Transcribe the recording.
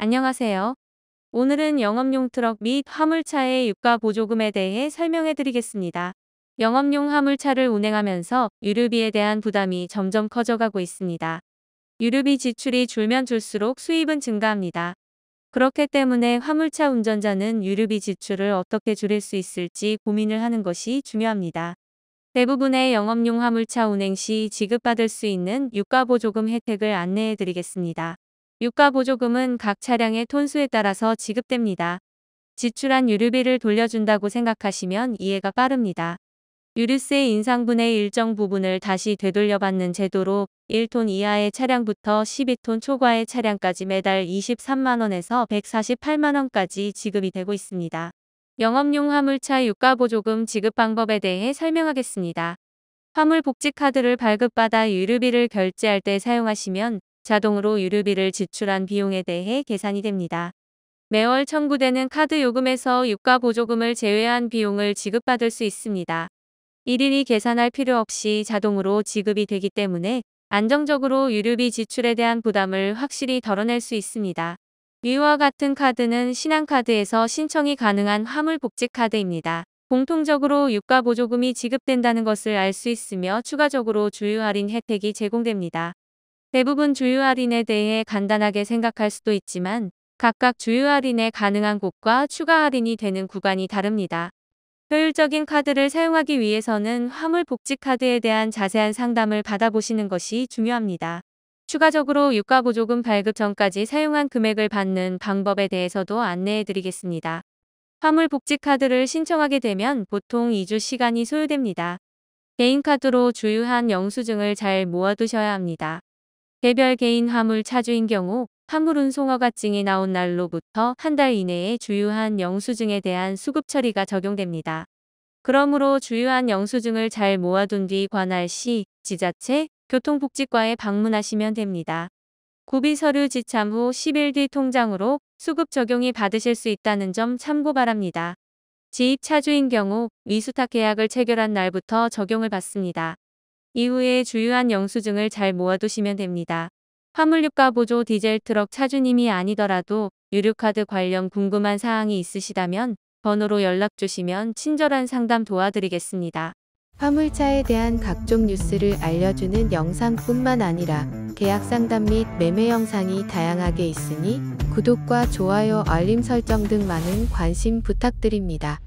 안녕하세요. 오늘은 영업용 트럭 및 화물차의 유가 보조금에 대해 설명해 드리겠습니다. 영업용 화물차를 운행하면서 유류비에 대한 부담이 점점 커져가고 있습니다. 유류비 지출이 줄면 줄수록 수입은 증가합니다. 그렇기 때문에 화물차 운전자는 유류비 지출을 어떻게 줄일 수 있을지 고민을 하는 것이 중요합니다. 대부분의 영업용 화물차 운행 시 지급받을 수 있는 유가보조금 혜택을 안내해 드리겠습니다. 유가 보조금은 각 차량의 톤수에 따라서 지급됩니다. 지출한 유류비를 돌려준다고 생각하시면 이해가 빠릅니다. 유류세 인상분의 일정 부분을 다시 되돌려받는 제도로 1톤 이하의 차량부터 12톤 초과의 차량까지 매달 23만원에서 148만원까지 지급이 되고 있습니다. 영업용 화물차 유가보조금 지급 방법에 대해 설명하겠습니다. 화물 복지카드를 발급받아 유류비를 결제할 때 사용하시면 자동으로 유류비를 지출한 비용에 대해 계산이 됩니다. 매월 청구되는 카드 요금에서 유가 보조금을 제외한 비용을 지급받을 수 있습니다. 1인이 계산할 필요 없이 자동으로 지급이 되기 때문에 안정적으로 유류비 지출에 대한 부담을 확실히 덜어낼 수 있습니다. 위와 같은 카드는 신한카드에서 신청이 가능한 화물복지 카드입니다. 공통적으로 유가 보조금이 지급된다는 것을 알 수 있으며 추가적으로 주유 할인 혜택이 제공됩니다. 대부분 주유 할인에 대해 간단하게 생각할 수도 있지만 각각 주유 할인에 가능한 곳과 추가 할인이 되는 구간이 다릅니다. 효율적인 카드를 사용하기 위해서는 화물 복지 카드에 대한 자세한 상담을 받아보시는 것이 중요합니다. 추가적으로 유가보조금 발급 전까지 사용한 금액을 받는 방법에 대해서도 안내해 드리겠습니다. 화물 복지 카드를 신청하게 되면 보통 2주 시간이 소요됩니다. 개인카드로 주유한 영수증을 잘 모아두셔야 합니다. 개별 개인 화물 차주인 경우 화물 운송 허가증이 나온 날로부터 한 달 이내에 주요한 영수증에 대한 수급 처리가 적용됩니다. 그러므로 주요한 영수증을 잘 모아둔 뒤 관할 시, 지자체, 교통복지과에 방문하시면 됩니다. 구비 서류 지참 후 10일 뒤 통장으로 수급 적용이 받으실 수 있다는 점 참고 바랍니다. 지입 차주인 경우 위수탁 계약을 체결한 날부터 적용을 받습니다. 이후에 주요한 영수증을 잘 모아두시면 됩니다. 화물유가 보조 디젤 트럭 차주님이 아니더라도 유류카드 관련 궁금한 사항이 있으시다면 번호로 연락 주시면 친절한 상담 도와드리겠습니다. 화물차에 대한 각종 뉴스를 알려주는 영상뿐만 아니라 계약 상담 및 매매 영상이 다양하게 있으니 구독과 좋아요, 알림 설정 등 많은 관심 부탁드립니다.